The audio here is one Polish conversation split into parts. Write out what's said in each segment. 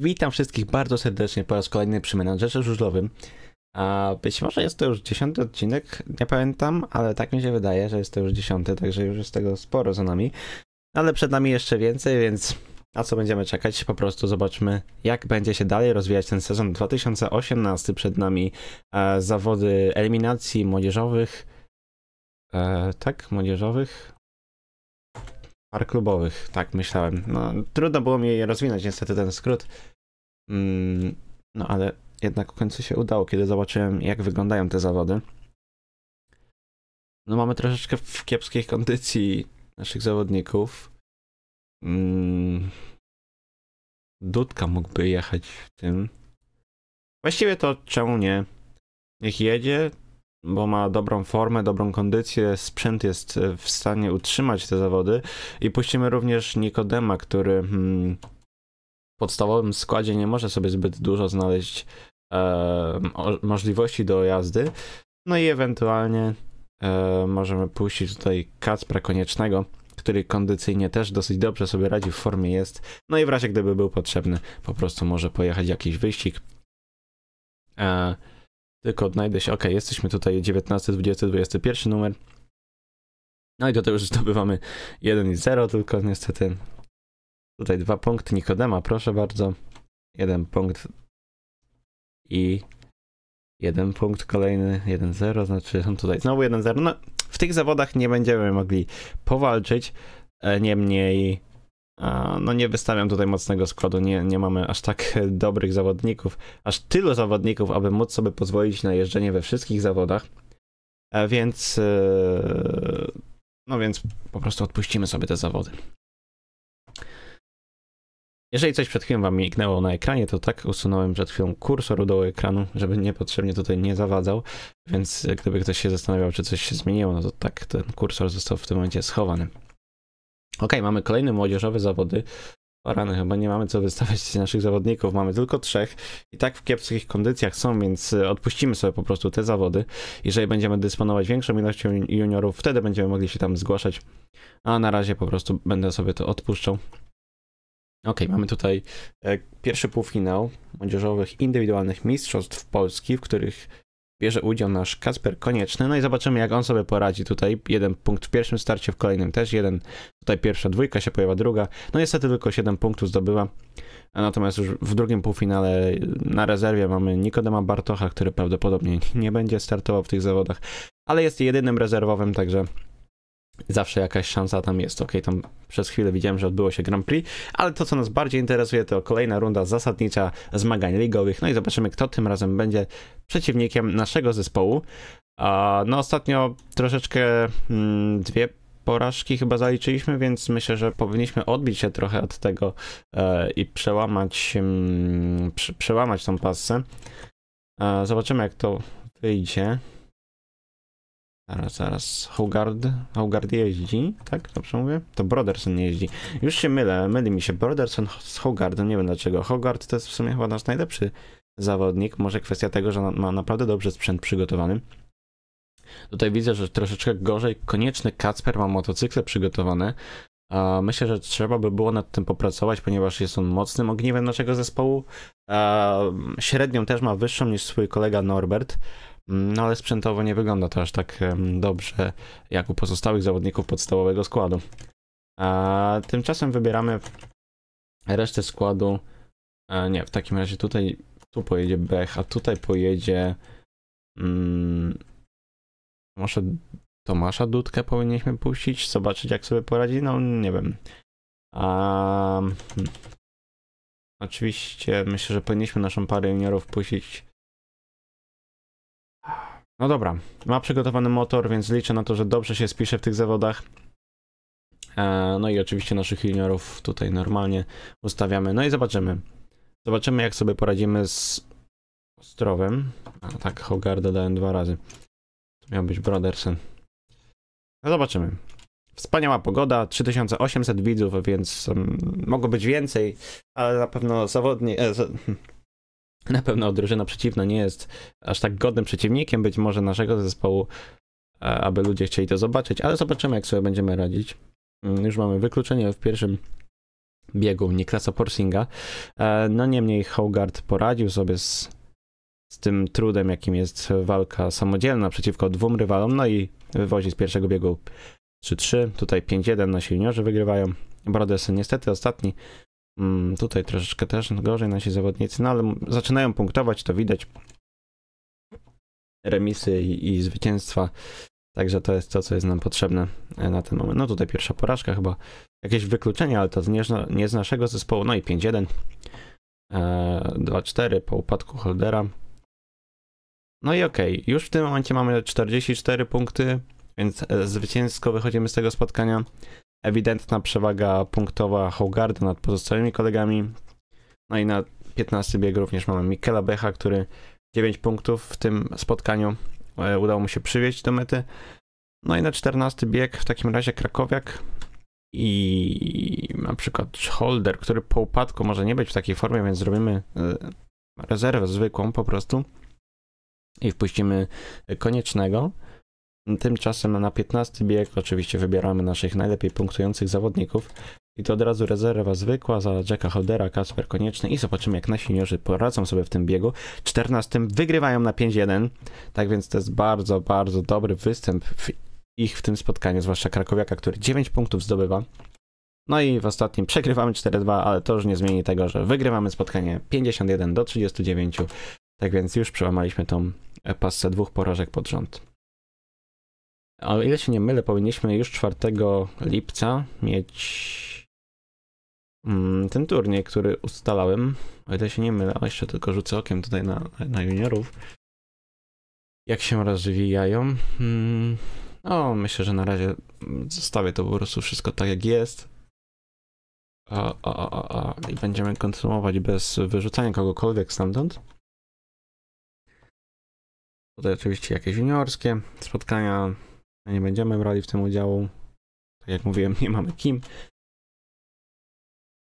Witam wszystkich bardzo serdecznie po raz kolejny przy menadżerze żużlowym. A być może jest to już dziesiąty odcinek, nie pamiętam, ale tak mi się wydaje, że jest to już dziesiąty, także już jest tego sporo za nami. Ale przed nami jeszcze więcej, więc na co będziemy czekać? Po prostu zobaczmy, jak będzie się dalej rozwijać ten sezon 2018. Przed nami e, zawody eliminacji młodzieżowych. E, tak, młodzieżowych. Par klubowych, tak myślałem. No, trudno było mi je rozwinąć niestety ten skrót. Mm, no ale jednak w końcu się udało, kiedy zobaczyłem jak wyglądają te zawody. No mamy troszeczkę w kiepskiej kondycji naszych zawodników. Mm, Dudka mógłby jechać w tym. Właściwie to czemu nie? Niech jedzie, bo ma dobrą formę, dobrą kondycję, sprzęt jest e, w stanie utrzymać te zawody i puścimy również Nikodema, który hmm, w podstawowym składzie nie może sobie zbyt dużo znaleźć e, możliwości do jazdy. No i ewentualnie e, możemy puścić tutaj Kacpra Koniecznego, który kondycyjnie też dosyć dobrze sobie radzi, w formie jest. No i w razie gdyby był potrzebny, po prostu może pojechać jakiś wyścig. E, tylko odnajdę się. Ok, jesteśmy tutaj 19, 20, 21 numer. No i tutaj już zdobywamy 1 i 0, tylko niestety tutaj dwa punkty Nikodema, proszę bardzo. Jeden punkt i jeden punkt kolejny, 1-0, znaczy są no tutaj znowu 1-0. No, w tych zawodach nie będziemy mogli powalczyć, e, niemniej no nie wystawiam tutaj mocnego składu, nie, nie mamy aż tak dobrych zawodników, aż tylu zawodników, aby móc sobie pozwolić na jeżdżenie we wszystkich zawodach. Więc e, no więc po prostu odpuścimy sobie te zawody. Jeżeli coś przed chwilą wam mignęło na ekranie, to tak usunąłem przed chwilą kursor do ekranu, żeby niepotrzebnie tutaj nie zawadzał, więc gdyby ktoś się zastanawiał, czy coś się zmieniło, no to tak ten kursor został w tym momencie schowany. Ok, mamy kolejne młodzieżowe zawody. O rany, chyba nie mamy co wystawiać naszych zawodników, mamy tylko trzech i tak w kiepskich kondycjach są, więc y, odpuścimy sobie po prostu te zawody. Jeżeli będziemy dysponować większą ilością juniorów, wtedy będziemy mogli się tam zgłaszać, a na razie po prostu będę sobie to odpuszczał. Ok, mamy tutaj e, pierwszy półfinał młodzieżowych indywidualnych mistrzostw Polski, w których bierze udział nasz Kasper Konieczny. No i zobaczymy, jak on sobie poradzi tutaj. Jeden punkt w pierwszym starcie, w kolejnym też jeden. Tutaj pierwsza dwójka się pojawia, druga. No niestety tylko 7 punktów zdobywa. Natomiast już w drugim półfinale na rezerwie mamy Nikodema Bartocha, który prawdopodobnie nie będzie startował w tych zawodach, ale jest jedynym rezerwowym, także zawsze jakaś szansa tam jest. Ok, tam przez chwilę widziałem, że odbyło się Grand Prix, ale to, co nas bardziej interesuje, to kolejna runda zasadnicza zmagań ligowych. No i zobaczymy, kto tym razem będzie przeciwnikiem naszego zespołu. No, ostatnio troszeczkę mm, dwie porażki chyba zaliczyliśmy, więc myślę, że powinniśmy odbić się trochę od tego e, i przełamać, mm, przełamać tą pasę. E, zobaczymy, jak to wyjdzie. Zaraz, zaraz. Hogard, Hogard jeździ, tak? Dobrze mówię? To Broderson jeździ. Już się mylę, myli mi się Broderson z Hogardem, nie wiem dlaczego. Hogard to jest w sumie chyba nasz najlepszy zawodnik. Może kwestia tego, że ma naprawdę dobrze sprzęt przygotowany. Tutaj widzę, że troszeczkę gorzej. Konieczny Kacper ma motocykle przygotowane. Myślę, że trzeba by było nad tym popracować, ponieważ jest on mocnym ogniwem naszego zespołu. Średnią też ma wyższą niż swój kolega Norbert. Mm, no ale sprzętowo nie wygląda to aż tak dobrze jak u pozostałych zawodników podstawowego składu. A tymczasem wybieramy resztę składu. A e, nie, w takim razie tutaj tu pojedzie Bech, a tutaj pojedzie mm, może Tomasza Dudkę powinniśmy puścić, zobaczyć jak sobie poradzi, no nie wiem. A, hmm. Oczywiście myślę, że powinniśmy naszą parę juniorów puścić no dobra, ma przygotowany motor, więc liczę na to, że dobrze się spisze w tych zawodach. E, no i oczywiście naszych juniorów tutaj normalnie ustawiamy. No i zobaczymy. Zobaczymy, jak sobie poradzimy z Ostrowem. A tak, Hogarda dałem dwa razy. To miał być Brodersen. No zobaczymy. Wspaniała pogoda, 3800 widzów, więc um, mogło być więcej, ale na pewno zawodni... E, na pewno drużyna przeciwna nie jest aż tak godnym przeciwnikiem być może naszego zespołu, aby ludzie chcieli to zobaczyć, ale zobaczymy, jak sobie będziemy radzić. Mm, już mamy wykluczenie w pierwszym biegu Niklasa Porsinga. E, no niemniej Hogard poradził sobie z, z tym trudem, jakim jest walka samodzielna przeciwko dwóm rywalom, no i wywozi z pierwszego biegu 3-3, tutaj 5-1 na juniorzy wygrywają. Brodesy niestety ostatni Mm, tutaj troszeczkę też no gorzej nasi zawodnicy, no ale zaczynają punktować, to widać. Remisy i, i zwycięstwa. Także to jest to, co jest nam potrzebne e, na ten moment. No tutaj pierwsza porażka chyba. Jakieś wykluczenie, ale to nie, nie z naszego zespołu. No i 5-1. Eee, 2-4 po upadku Holdera. No i okej. Okay. Już w tym momencie mamy 44 punkty, więc e, zwycięsko wychodzimy z tego spotkania ewidentna przewaga punktowa Hogarda nad pozostałymi kolegami. No i na 15 bieg również mamy Mikela Becha, który 9 punktów w tym spotkaniu e, udało mu się przywieźć do mety. No i na 14 bieg w takim razie Krakowiak i na przykład Holder, który po upadku może nie być w takiej formie, więc zrobimy e, rezerwę zwykłą po prostu i wpuścimy e, koniecznego. Tymczasem na 15 bieg oczywiście wybieramy naszych najlepiej punktujących zawodników. I to od razu rezerwa zwykła za Jacka Holdera, Kasper Konieczny i zobaczymy jak nasi juniorzy poradzą sobie w tym biegu. 14 wygrywają na 5-1, tak więc to jest bardzo, bardzo dobry występ w ich w tym spotkaniu, zwłaszcza Krakowiaka, który 9 punktów zdobywa. No i w ostatnim przegrywamy 4-2, ale to już nie zmieni tego, że wygrywamy spotkanie 51 do 39. Tak więc już przełamaliśmy tą pasę dwóch porażek pod rząd. O ile się nie mylę, powinniśmy już 4 lipca mieć mm, ten turniej, który ustalałem. O ile się nie mylę, o jeszcze tylko rzucę okiem tutaj na, na juniorów. Jak się rozwijają. Mm, o, no, myślę, że na razie zostawię to po prostu wszystko tak jak jest. A, a, a, a. I będziemy kontynuować bez wyrzucania kogokolwiek stamtąd. Tutaj oczywiście jakieś juniorskie spotkania, no nie będziemy brali w tym udziału. Tak jak mówiłem, nie mamy kim.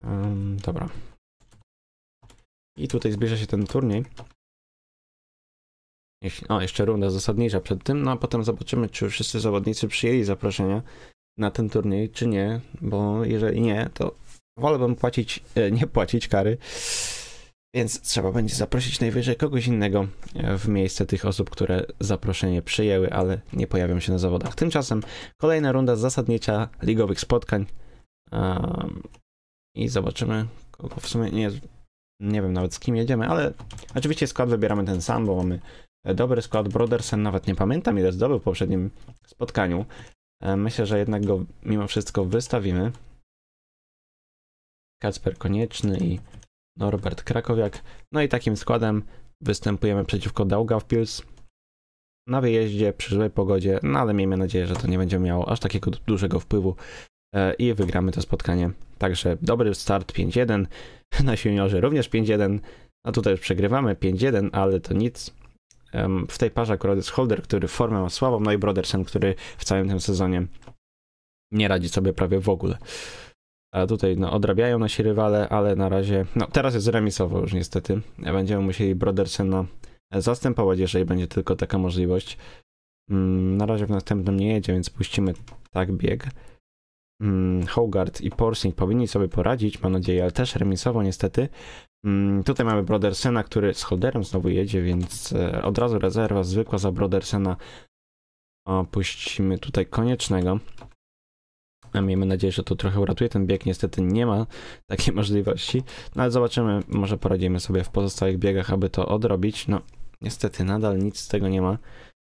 Um, dobra. I tutaj zbliża się ten turniej. Jeśli, o, jeszcze runda zasadnicza przed tym, no a potem zobaczymy, czy wszyscy zawodnicy przyjęli zaproszenia na ten turniej, czy nie, bo jeżeli nie, to wolałbym płacić, e, nie płacić kary, więc trzeba będzie zaprosić najwyżej kogoś innego e, w miejsce tych osób, które zaproszenie przyjęły, ale nie pojawią się na zawodach. Tymczasem kolejna runda zasadnicza ligowych spotkań. Um, I zobaczymy, kogo w sumie nie, nie wiem nawet z kim jedziemy, ale oczywiście skład wybieramy ten sam, bo mamy dobry skład. Brodersen nawet nie pamiętam ile zdobył w poprzednim spotkaniu. E, myślę, że jednak go mimo wszystko wystawimy. Kacper Konieczny i Norbert Krakowiak. No i takim składem występujemy przeciwko Daugavpils na wyjeździe przy złej pogodzie, no ale miejmy nadzieję, że to nie będzie miało aż takiego dużego wpływu e, i wygramy to spotkanie. Także dobry start 5-1, nasi juniorzy również 5-1, a tutaj już przegrywamy 5-1, ale to nic. W tej parze akurat jest Holder, który formę ma słabą, no i Brodersen, który w całym tym sezonie nie radzi sobie prawie w ogóle. A tutaj no, odrabiają nasi rywale, ale na razie, no teraz jest remisowo już niestety. Będziemy musieli Brodersena zastępować, jeżeli będzie tylko taka możliwość. Mm, na razie w następnym nie jedzie, więc puścimy tak bieg. Mm, Hogart i Porsing powinni sobie poradzić, mam nadzieję, ale też remisowo niestety. Mm, tutaj mamy Brodersena, który z Holderem znowu jedzie, więc e, od razu rezerwa zwykła za Brodersena. puścimy tutaj koniecznego. A miejmy nadzieję, że to trochę uratuje ten bieg. Niestety nie ma takiej możliwości. No ale zobaczymy, może poradzimy sobie w pozostałych biegach, aby to odrobić. No niestety nadal nic z tego nie ma.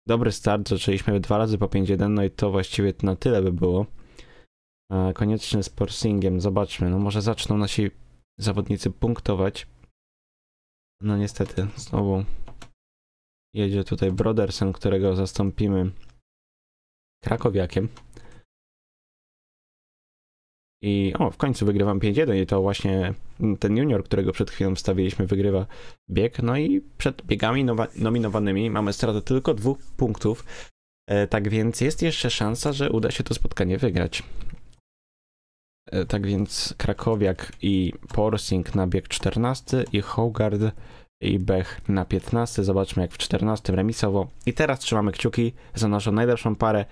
Dobry start, zaczęliśmy dwa razy po 5-1, no i to właściwie na tyle by było. A konieczny z Porsingiem, zobaczmy. No może zaczną nasi zawodnicy punktować. No niestety, znowu jedzie tutaj Brodersen, którego zastąpimy Krakowiakiem. I o, w końcu wygrywam 5-1 i to właśnie ten junior, którego przed chwilą wstawiliśmy, wygrywa bieg. No i przed biegami nominowanymi mamy stratę tylko dwóch punktów. E, tak więc jest jeszcze szansa, że uda się to spotkanie wygrać. E, tak więc Krakowiak i Porsing na bieg 14 i Hogard i Bech na 15. Zobaczmy jak w 14 remisowo. I teraz trzymamy kciuki za naszą najlepszą parę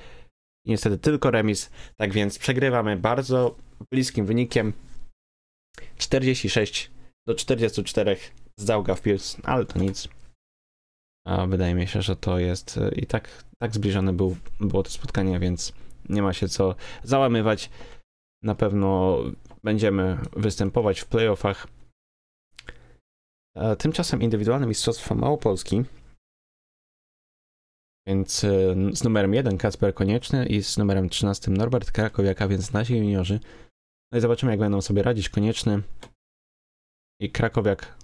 niestety tylko remis. Tak więc przegrywamy bardzo bliskim wynikiem 46 do 44 z załga w Pilsen, ale to nic. A wydaje mi się, że to jest e, i tak, tak zbliżone był, było to spotkanie, więc nie ma się co załamywać. Na pewno będziemy występować w playoffach. E, tymczasem indywidualne Mistrzostwa Małopolski więc e, z numerem 1 Kacper Konieczny i z numerem 13 Norbert a więc nasi juniorzy. No i zobaczymy, jak będą sobie radzić Konieczny i Krakowiak.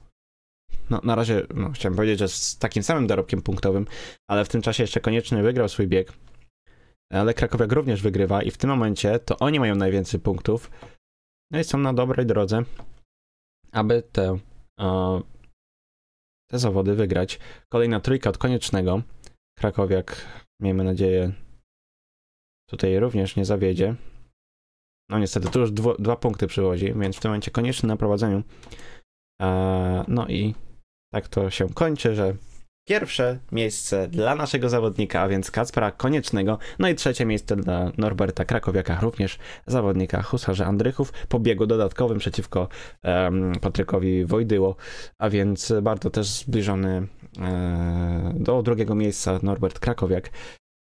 No, na razie no, chciałem powiedzieć, że z takim samym dorobkiem punktowym, ale w tym czasie jeszcze Konieczny wygrał swój bieg. Ale Krakowiak również wygrywa i w tym momencie to oni mają najwięcej punktów. No i są na dobrej drodze, aby te, e, te zawody wygrać. Kolejna trójka od Koniecznego. Krakowiak, miejmy nadzieję, tutaj również nie zawiedzie. No niestety, tu już dwo, dwa punkty przywozi, więc w tym momencie konieczny na prowadzeniu. Eee, no i tak to się kończy, że Pierwsze miejsce dla naszego zawodnika, a więc Kacpra Koniecznego, no i trzecie miejsce dla Norberta Krakowiaka, również zawodnika Husarza Andrychów, po biegu dodatkowym przeciwko um, Patrykowi Wojdyło, a więc bardzo też zbliżony e, do drugiego miejsca Norbert Krakowiak.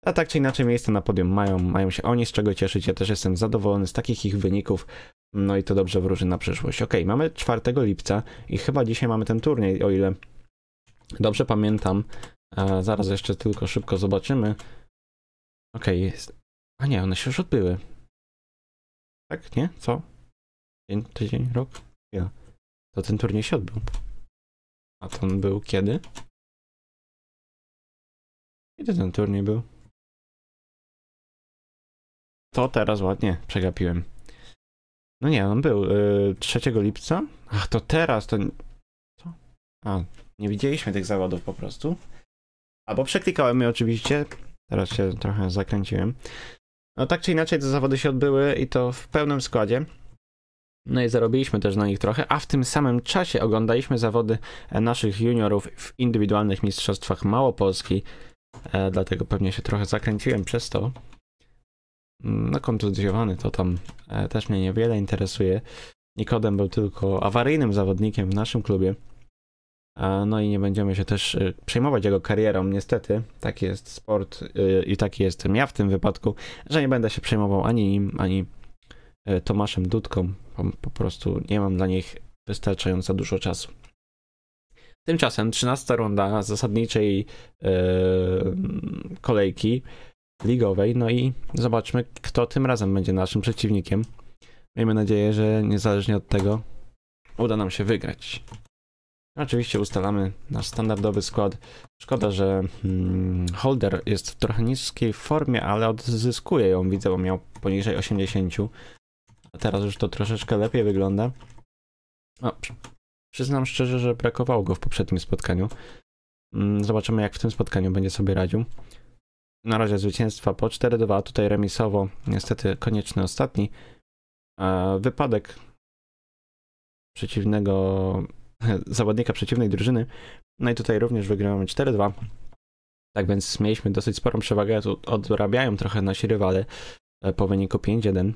A tak czy inaczej miejsce na podium mają, mają się oni, z czego cieszyć, ja też jestem zadowolony z takich ich wyników, no i to dobrze wróży na przyszłość. Ok, mamy 4 lipca i chyba dzisiaj mamy ten turniej, o ile dobrze pamiętam, e, zaraz jeszcze tylko szybko zobaczymy. Okej, okay, a nie, one się już odbyły. Tak, nie? Co? Dzień, tydzień, rok? Ja. To ten turniej się odbył. A to on był kiedy? Kiedy ten turniej był? To teraz ładnie przegapiłem. No nie, on był yy, 3 lipca. Ach, to teraz, to... Co? A, nie widzieliśmy tych zawodów po prostu. Albo przeklikałem je oczywiście, teraz się trochę zakręciłem. No tak czy inaczej te zawody się odbyły i to w pełnym składzie. No i zarobiliśmy też na nich trochę, a w tym samym czasie oglądaliśmy zawody e, naszych juniorów w indywidualnych mistrzostwach Małopolski, e, dlatego pewnie się trochę zakręciłem przez to. Mm, no kontuzjowany to tam e, też mnie niewiele interesuje. Nikodem był tylko awaryjnym zawodnikiem w naszym klubie. No i nie będziemy się też y, przejmować jego karierą, niestety. Taki jest sport y, i taki jestem ja w tym wypadku, że nie będę się przejmował ani nim, ani e, Tomaszem Dudką. Po prostu nie mam dla nich wystarczająco dużo czasu. Tymczasem 13 runda zasadniczej e, kolejki ligowej. No i zobaczmy, kto tym razem będzie naszym przeciwnikiem. Miejmy nadzieję, że niezależnie od tego uda nam się wygrać. Oczywiście ustalamy nasz standardowy skład. Szkoda, że hmm, holder jest w trochę niskiej formie, ale odzyskuje ją, widzę, bo miał poniżej 80. A teraz już to troszeczkę lepiej wygląda. O, przyznam szczerze, że brakowało go w poprzednim spotkaniu. Mm, zobaczymy, jak w tym spotkaniu będzie sobie radził. Na razie zwycięstwa po 4-2, tutaj remisowo, niestety konieczny ostatni. E, wypadek przeciwnego zawodnika przeciwnej drużyny. No i tutaj również wygrywamy 4-2. Tak więc mieliśmy dosyć sporą przewagę. Tu odrabiają trochę nasi rywale e, po wyniku 5-1,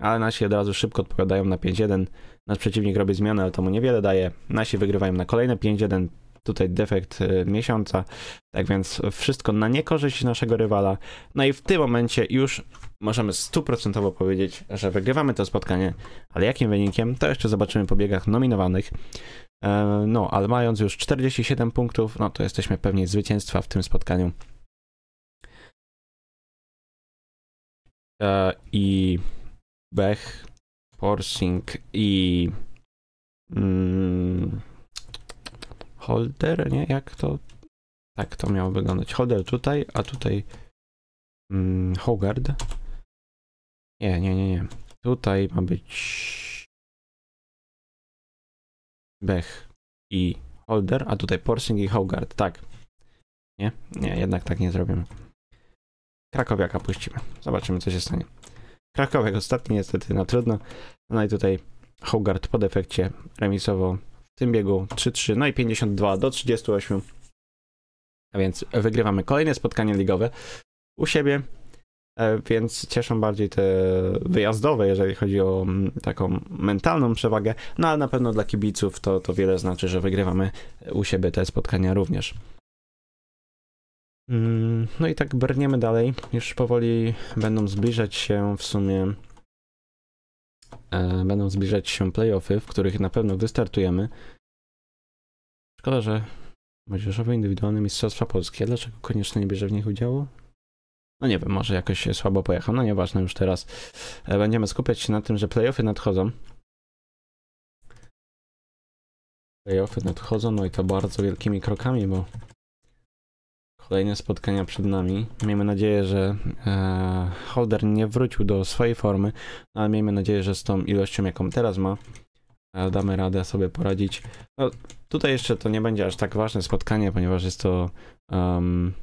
ale nasi od razu szybko odpowiadają na 5-1. Nasz przeciwnik robi zmianę, ale to mu niewiele daje. Nasi wygrywają na kolejne 5-1. Tutaj defekt e, miesiąca, tak więc wszystko na niekorzyść naszego rywala. No i w tym momencie już możemy stuprocentowo powiedzieć, że wygrywamy to spotkanie, ale jakim wynikiem, to jeszcze zobaczymy po biegach nominowanych. E, no, ale mając już 47 punktów, no to jesteśmy pewni zwycięstwa w tym spotkaniu. E, I Bech, Porsing i mm, Holder, nie? Jak to? Tak to miało wyglądać. Holder tutaj, a tutaj mm, Hogard. Nie, nie, nie, nie. Tutaj ma być Bech i Holder, a tutaj Porsing i Hogard, tak. Nie? Nie, jednak tak nie zrobimy. Krakowiaka puścimy. Zobaczymy, co się stanie. Krakowiak ostatni niestety na no trudno. No i tutaj Hogard po defekcie remisowo w tym biegu 3-3, no i 52 do 38. A więc wygrywamy kolejne spotkanie ligowe u siebie. E, więc cieszą bardziej te wyjazdowe, jeżeli chodzi o mm, taką mentalną przewagę, no ale na pewno dla kibiców to, to wiele znaczy, że wygrywamy u siebie te spotkania również. Mm, no i tak brniemy dalej, już powoli będą zbliżać się w sumie e, będą zbliżać się playoffy, w których na pewno wystartujemy. Szkoda, że młodzieżowe indywidualne mistrzostwa polskie, dlaczego koniecznie nie bierze w nich udziału? No nie wiem, może jakoś się słabo pojechał, no nieważne już teraz. E, będziemy skupiać się na tym, że playoffy nadchodzą. Playoffy nadchodzą, no i to bardzo wielkimi krokami, bo kolejne spotkania przed nami. Miejmy nadzieję, że e, Holder nie wrócił do swojej formy, no ale miejmy nadzieję, że z tą ilością, jaką teraz ma, e, damy radę sobie poradzić. No, tutaj jeszcze to nie będzie aż tak ważne spotkanie, ponieważ jest to um,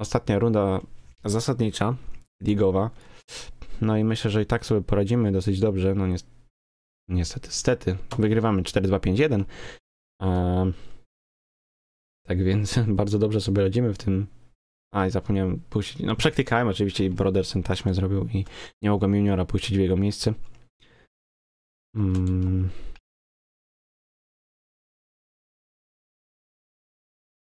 ostatnia runda zasadnicza, ligowa. No i myślę, że i tak sobie poradzimy dosyć dobrze. No niestety, niestety wygrywamy 4-2-5-1. tak więc bardzo dobrze sobie radzimy w tym. A, i zapomniałem puścić. No, przeklikałem oczywiście i Brodersen taśmę zrobił i nie mogłem juniora puścić w jego miejsce. Mm.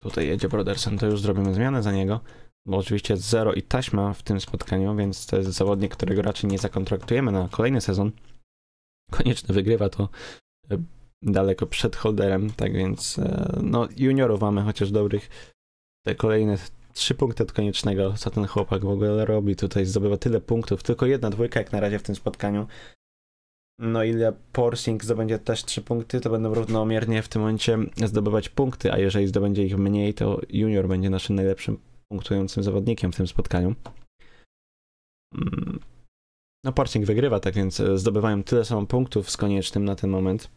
Tutaj jedzie Brodersen, to już zrobimy zmianę za niego, bo oczywiście zero i taśma w tym spotkaniu, więc to jest zawodnik, którego raczej nie zakontraktujemy na kolejny sezon. Koniecznie wygrywa to e, daleko przed holderem, tak więc e, no juniorów mamy chociaż dobrych. Te kolejne trzy punkty od koniecznego, co ten chłopak w ogóle robi tutaj, zdobywa tyle punktów, tylko jedna dwójka jak na razie w tym spotkaniu, no ile Porsing zdobędzie też 3 punkty, to będą równomiernie w tym momencie zdobywać punkty, a jeżeli zdobędzie ich mniej, to Junior będzie naszym najlepszym punktującym zawodnikiem w tym spotkaniu. Mm. No Porsing wygrywa, tak więc zdobywają tyle samo punktów z koniecznym na ten moment.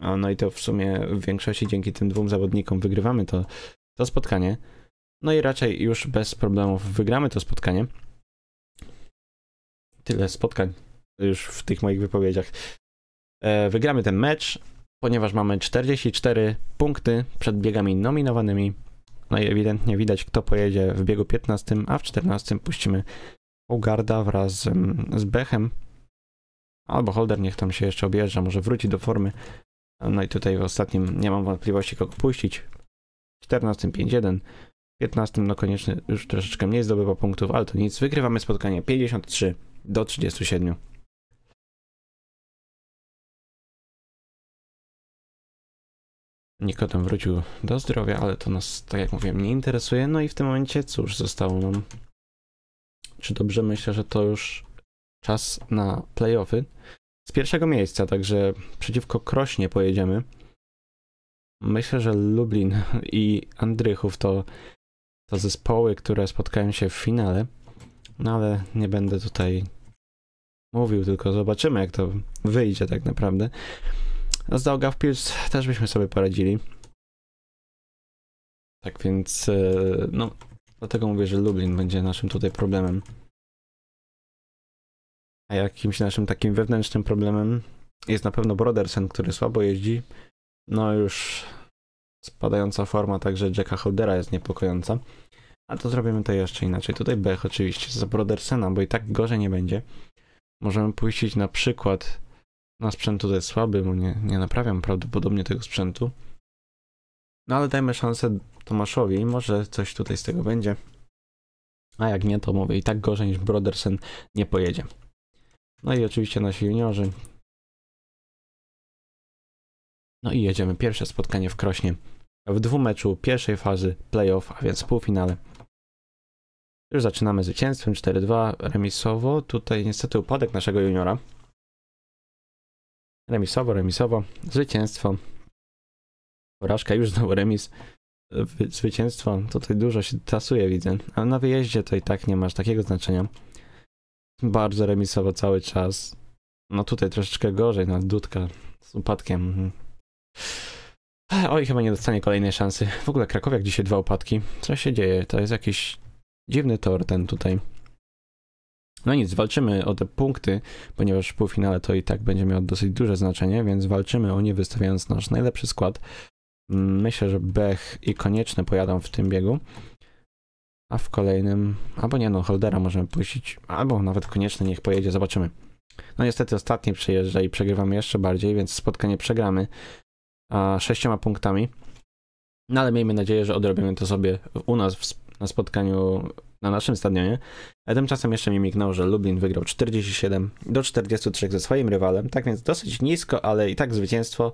No i to w sumie w większości dzięki tym dwóm zawodnikom wygrywamy to, to spotkanie. No i raczej już bez problemów wygramy to spotkanie. Tyle spotkań już w tych moich wypowiedziach. E, wygramy ten mecz, ponieważ mamy 44 punkty przed biegami nominowanymi. No i ewidentnie widać, kto pojedzie w biegu 15, a w 14 puścimy Hogarda wraz z Bechem. Albo Holder niech tam się jeszcze objeżdża, może wróci do formy. No i tutaj w ostatnim nie mam wątpliwości, kogo puścić. 14 5-1. 15 no koniecznie już troszeczkę mniej zdobywa punktów, ale to nic. Wygrywamy spotkanie 53 do 37. Nikodem wrócił do zdrowia, ale to nas, tak jak mówiłem, nie interesuje. No i w tym momencie cóż zostało nam? Czy dobrze myślę, że to już czas na playoffy? Z pierwszego miejsca, także przeciwko Krośnie pojedziemy. Myślę, że Lublin i Andrychów to, to zespoły, które spotkają się w finale. No ale nie będę tutaj mówił, tylko zobaczymy, jak to wyjdzie tak naprawdę. Z Doga też byśmy sobie poradzili. Tak więc, e, no, dlatego mówię, że Lublin będzie naszym tutaj problemem. A jakimś naszym takim wewnętrznym problemem jest na pewno Brodersen, który słabo jeździ. No już spadająca forma także Jacka Holdera jest niepokojąca. A to zrobimy to jeszcze inaczej. Tutaj Bech oczywiście za Brodersena, bo i tak gorzej nie będzie. Możemy puścić na przykład na sprzęt tutaj jest słaby, bo nie, nie naprawiam prawdopodobnie tego sprzętu. No ale dajmy szansę Tomaszowi i może coś tutaj z tego będzie. A jak nie, to mówię i tak gorzej niż Brodersen nie pojedzie. No i oczywiście nasi juniorzy. No i jedziemy. Pierwsze spotkanie w Krośnie. W dwumeczu pierwszej fazy playoff, a więc półfinale. Już zaczynamy zwycięstwem 4-2 remisowo. Tutaj niestety upadek naszego juniora. Remisowo, remisowo. Zwycięstwo. Porażka, już znowu remis. Zwycięstwo. Tutaj dużo się tasuje, widzę. Ale na wyjeździe to i tak nie masz takiego znaczenia. Bardzo remisowo cały czas. No tutaj troszeczkę gorzej, na no, Dudka z upadkiem. Mhm. Oj, chyba nie dostanie kolejnej szansy. W ogóle Krakowiak dzisiaj dwa upadki. Co się dzieje? To jest jakiś dziwny tor ten tutaj. No nic, walczymy o te punkty, ponieważ w półfinale to i tak będzie miało dosyć duże znaczenie, więc walczymy o nie wystawiając nasz najlepszy skład. Myślę, że Bech i konieczny pojadą w tym biegu. A w kolejnym, albo nie no, Holdera możemy puścić, albo nawet Konieczny niech pojedzie, zobaczymy. No niestety ostatni przyjeżdża i przegrywamy jeszcze bardziej, więc spotkanie przegramy a, sześcioma punktami. No ale miejmy nadzieję, że odrobimy to sobie u nas w na spotkaniu na naszym stadionie. A e, tymczasem jeszcze mi mignął, że Lublin wygrał 47 do 43 ze swoim rywalem, tak więc dosyć nisko, ale i tak zwycięstwo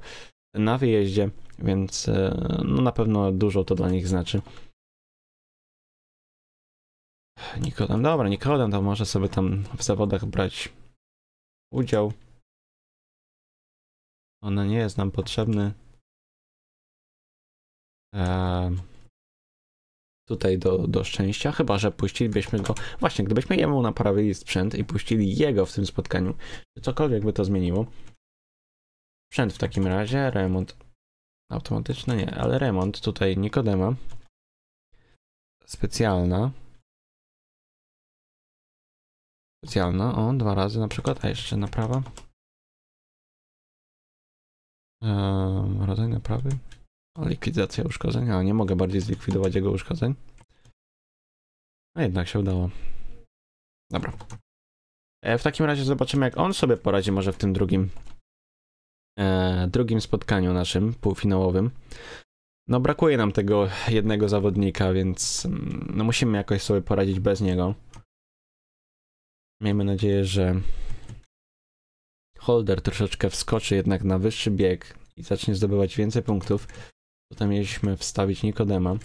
na wyjeździe, więc e, no, na pewno dużo to dla nich znaczy. Nikodem, dobra, Nikodem to może sobie tam w zawodach brać udział. On nie jest nam potrzebny. Eee tutaj do, do szczęścia, chyba że puścilibyśmy go. Właśnie, gdybyśmy jemu naprawili sprzęt i puścili jego w tym spotkaniu, czy cokolwiek by to zmieniło. Sprzęt w takim razie, remont automatyczny nie, ale remont tutaj Nikodema. Specjalna. Specjalna, o, dwa razy na przykład, a jeszcze naprawa. Eee, rodzaj naprawy. Likwidacja uszkodzeń, a Nie mogę bardziej zlikwidować jego uszkodzeń. A no jednak się udało. Dobra. E, w takim razie zobaczymy, jak on sobie poradzi może w tym drugim e, drugim spotkaniu naszym, półfinałowym. No brakuje nam tego jednego zawodnika, więc mm, no, musimy jakoś sobie poradzić bez niego. Miejmy nadzieję, że Holder troszeczkę wskoczy jednak na wyższy bieg i zacznie zdobywać więcej punktów. Tutaj mieliśmy wstawić Nikodema,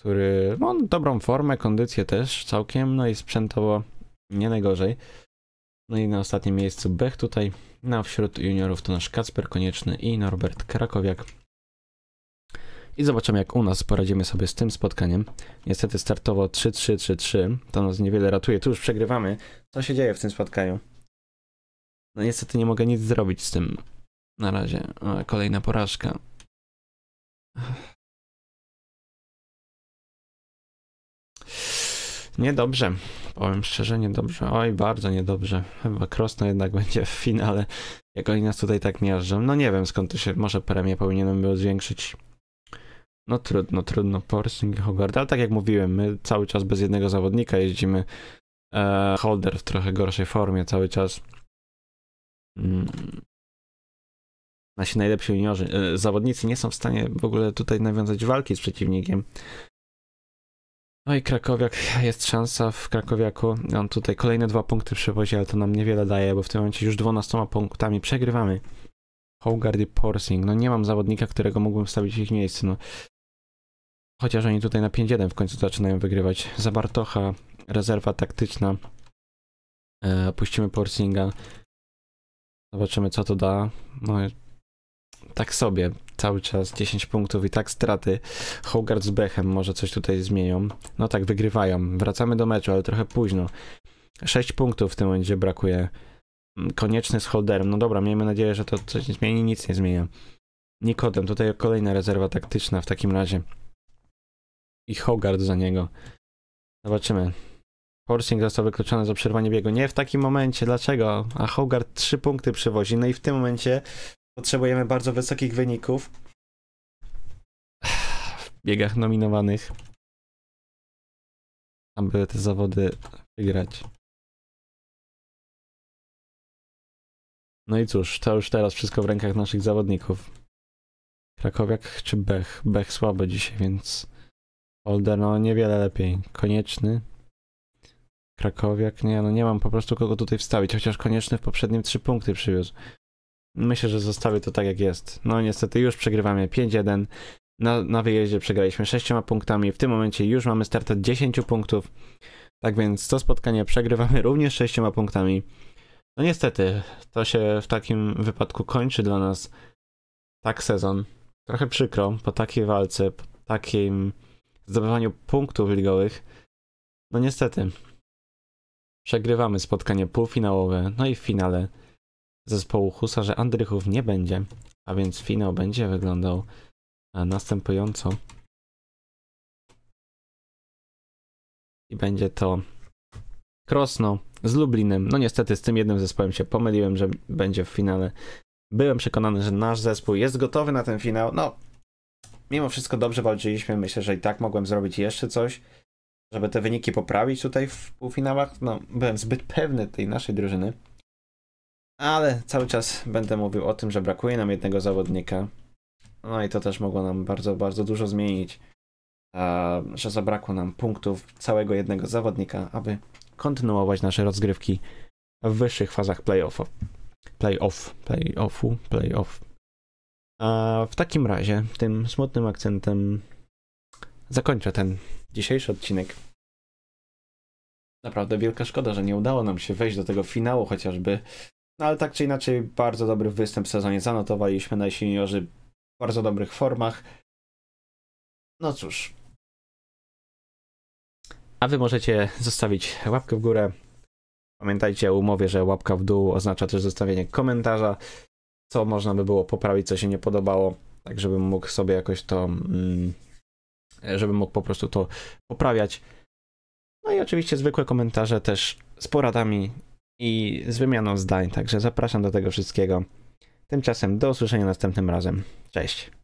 który ma no, dobrą formę, kondycję też całkiem, no i sprzętowo nie najgorzej. No i na ostatnim miejscu Bech tutaj, na no, wśród juniorów to nasz Kacper Konieczny i Norbert Krakowiak. I zobaczymy jak u nas poradzimy sobie z tym spotkaniem. Niestety startowo 3-3-3-3, to nas niewiele ratuje, tu już przegrywamy. Co się dzieje w tym spotkaniu? No niestety nie mogę nic zrobić z tym. Na razie kolejna porażka. Niedobrze. Powiem szczerze, niedobrze. Oj, bardzo niedobrze. Chyba Krosno jednak będzie w finale. Jak oni nas tutaj tak miażdżą. No nie wiem skąd to się, może premię powinienem było zwiększyć. No trudno, trudno. Porcing, i Hogard. Ale tak jak mówiłem, my cały czas bez jednego zawodnika jeździmy. E, holder w trochę gorszej formie cały czas. Mm nasi najlepsi juniorzy, e, zawodnicy nie są w stanie w ogóle tutaj nawiązać walki z przeciwnikiem. No i Krakowiak, jest szansa w Krakowiaku. On tutaj kolejne dwa punkty przewozi, ale to nam niewiele daje, bo w tym momencie już 12 punktami przegrywamy. Hogard i Porsing. No nie mam zawodnika, którego mógłbym wstawić w ich miejsce. No. Chociaż oni tutaj na 5-1 w końcu zaczynają wygrywać. Zabartocha, rezerwa taktyczna. E, puścimy Porsinga. Zobaczymy co to da. No tak sobie cały czas 10 punktów i tak straty. Hogarth z Bechem może coś tutaj zmienią. No tak, wygrywają. Wracamy do meczu, ale trochę późno. 6 punktów w tym momencie brakuje. Mm, konieczny z holderem. No dobra, miejmy nadzieję, że to coś nie zmieni. Nic nie zmienia. Nikodem, tutaj kolejna rezerwa taktyczna w takim razie. I Hogarth za niego. Zobaczymy. Horsing został wykluczony za przerwanie biegu. Nie w takim momencie, dlaczego? A Hogarth 3 punkty przywozi. No i w tym momencie Potrzebujemy bardzo wysokich wyników. W biegach nominowanych. Aby te zawody wygrać. No i cóż, to już teraz wszystko w rękach naszych zawodników. Krakowiak czy Bech? Bech słaby dzisiaj, więc Holder no niewiele lepiej. Konieczny. Krakowiak? Nie, no nie mam po prostu kogo tutaj wstawić, chociaż konieczny w poprzednim trzy punkty przywiózł. Myślę, że zostawię to tak jak jest. No niestety już przegrywamy 5-1. Na, na wyjeździe przegraliśmy 6 punktami. W tym momencie już mamy startę 10 punktów. Tak więc to spotkanie przegrywamy również 6 punktami. No niestety, to się w takim wypadku kończy dla nas tak sezon. Trochę przykro po takiej walce, po takim zdobywaniu punktów ligowych. No niestety, przegrywamy spotkanie półfinałowe, no i w finale zespołu Husa, że Andrychów nie będzie, a więc finał będzie wyglądał e, następująco. I będzie to Krosno z Lublinem. No niestety z tym jednym zespołem się pomyliłem, że będzie w finale. Byłem przekonany, że nasz zespół jest gotowy na ten finał. No, mimo wszystko dobrze walczyliśmy. Myślę, że i tak mogłem zrobić jeszcze coś, żeby te wyniki poprawić tutaj w półfinałach. No, byłem zbyt pewny tej naszej drużyny ale cały czas będę mówił o tym, że brakuje nam jednego zawodnika. No i to też mogło nam bardzo, bardzo dużo zmienić, że zabrakło nam punktów całego jednego zawodnika, aby kontynuować nasze rozgrywki w wyższych fazach playoffu. Playoff, playoffu, playoff. A w takim razie, tym smutnym akcentem zakończę ten dzisiejszy odcinek. Naprawdę wielka szkoda, że nie udało nam się wejść do tego finału chociażby no ale tak czy inaczej, bardzo dobry występ w sezonie zanotowaliśmy. na Najsilniorzy w bardzo dobrych formach. No cóż. A wy możecie zostawić łapkę w górę. Pamiętajcie o umowie, że łapka w dół oznacza też zostawienie komentarza, co można by było poprawić, co się nie podobało, tak żebym mógł sobie jakoś to, mm, żebym mógł po prostu to poprawiać. No i oczywiście zwykłe komentarze też z poradami i z wymianą zdań, także zapraszam do tego wszystkiego. Tymczasem do usłyszenia następnym razem. Cześć.